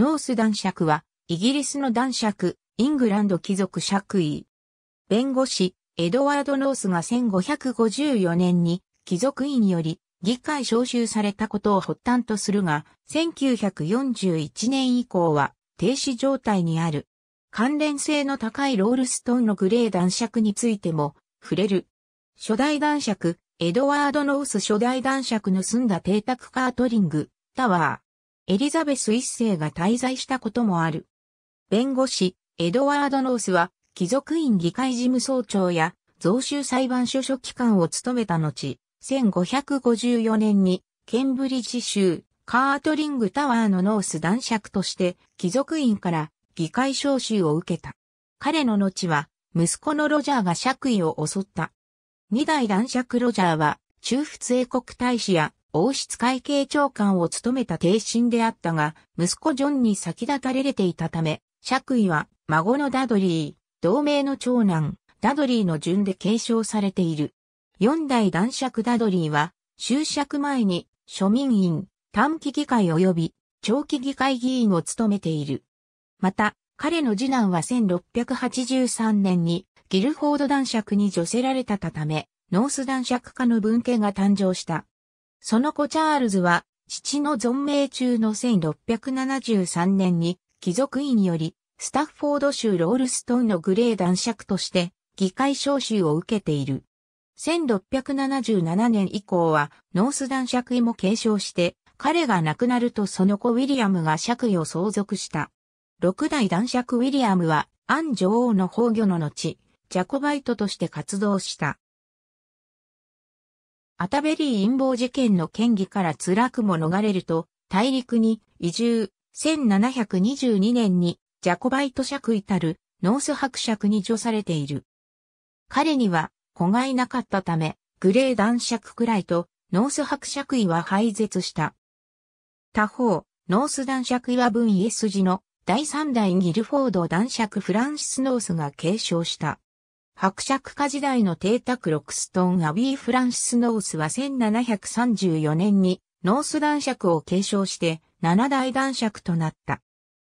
ノース男爵は、イギリスの男爵、イングランド貴族爵位。弁護士、エドワード・ノースが1554年に、貴族院より、議会召集されたことを発端とするが、1941年以降は、停止状態にある。関連性の高いロールストーンのグレー男爵についても、触れる。初代男爵、エドワード・ノース初代男爵の住んだ邸宅カートリング、タワー。エリザベス一世が滞在したこともある。弁護士、エドワード・ノースは、貴族院議会事務総長や、増収裁判所書記官を務めた後、1554年に、ケンブリッジ州、カートリングタワーのノース男爵として、貴族院から議会召集を受けた。彼の後は、息子のロジャーが爵位を襲った。二代男爵ロジャーは、中仏英国大使や王室会計長官を務めた帝臣であったが、息子ジョンに先立たれれていたため、爵位は孫のダドリー、同盟の長男、ダドリーの順で継承されている。四代男爵ダドリーは、就職前に庶民院、短期議会及び長期議会議員を務めている。また、彼の次男は1683年にギルフォード男爵に除せられたため、ノース男爵家の分家が誕生した。その子チャールズは、父の存命中の1673年に、貴族院より、スタッフォード州ロールストンのグレー男爵として、議会召集を受けている。1677年以降は、ノース男爵位も継承して、彼が亡くなるとその子ウィリアムが爵位を相続した。六代男爵ウィリアムは、アン女王の崩御の後、ジャコバイトとして活動した。アタベリー陰謀事件の嫌疑から辛くも逃れると、大陸に移住、1722年にジャコバイト爵いたるノース伯爵に除されている。彼には子がいなかったため、グレー男爵くらいとノース伯爵位は廃絶した。他方、ノース男爵位は分家筋の第三代ギルフォード男爵フランシス・ノースが継承した。伯爵家時代の邸宅ロクストンアビー・フランシス・ノースは1734年にノース男爵を継承して七代男爵となった。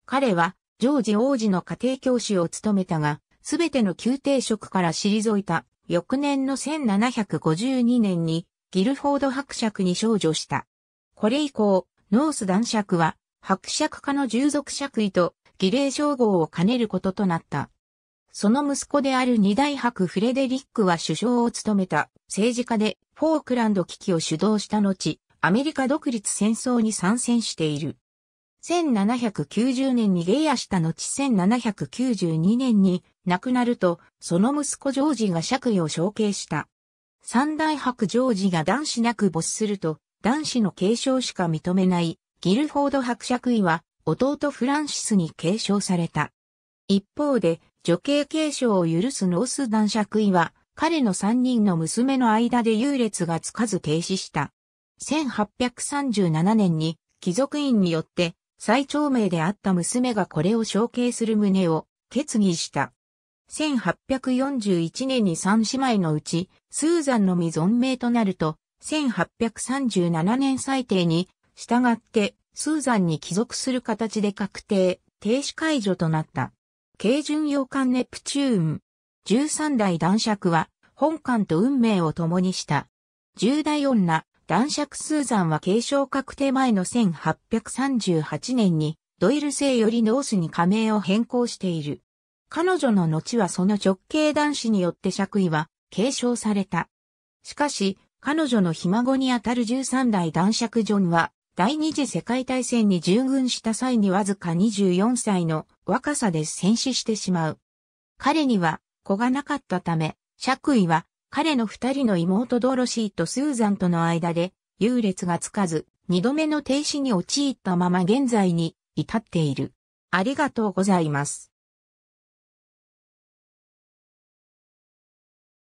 彼はジョージ王子の家庭教師を務めたが、すべての宮廷職から退いた翌年の1752年にギルフォード伯爵に少女した。これ以降、ノース男爵は伯爵家の従属爵位と儀礼称号を兼ねることとなった。その息子である二大伯フレデリックは首相を務めた政治家でフォークランド危機を主導した後、アメリカ独立戦争に参戦している。1790年にゲイアした後1792年に亡くなると、その息子ジョージが爵位を承継した。三大伯ジョージが男子なく没すると、男子の継承しか認めないギルフォード伯爵位は弟フランシスに継承された。一方で、女系継承を許すノース男爵位は、彼の三人の娘の間で優劣がつかず停止した。1837年に貴族院によって最長命であった娘がこれを承継する旨を決議した。1841年に三姉妹のうち、スーザンのみ存命となると、1837年最低に、従って、スーザンに帰属する形で確定、停止解除となった。軽巡洋艦ネプチューン。13代男爵は、本艦と運命を共にした。10代女、男爵スーザンは継承確定前の1838年に、ドイル製よりノースに加盟を変更している。彼女の後はその直系男子によって爵位は継承された。しかし、彼女のひ孫にあたる13代男爵ジョンは、第二次世界大戦に従軍した際にわずか24歳の若さで戦死してしまう。彼には子がなかったため、爵位は彼の二人の妹ドロシーとスーザンとの間で優劣がつかず、二度目の停止に陥ったまま現在に至っている。ありがとうございます。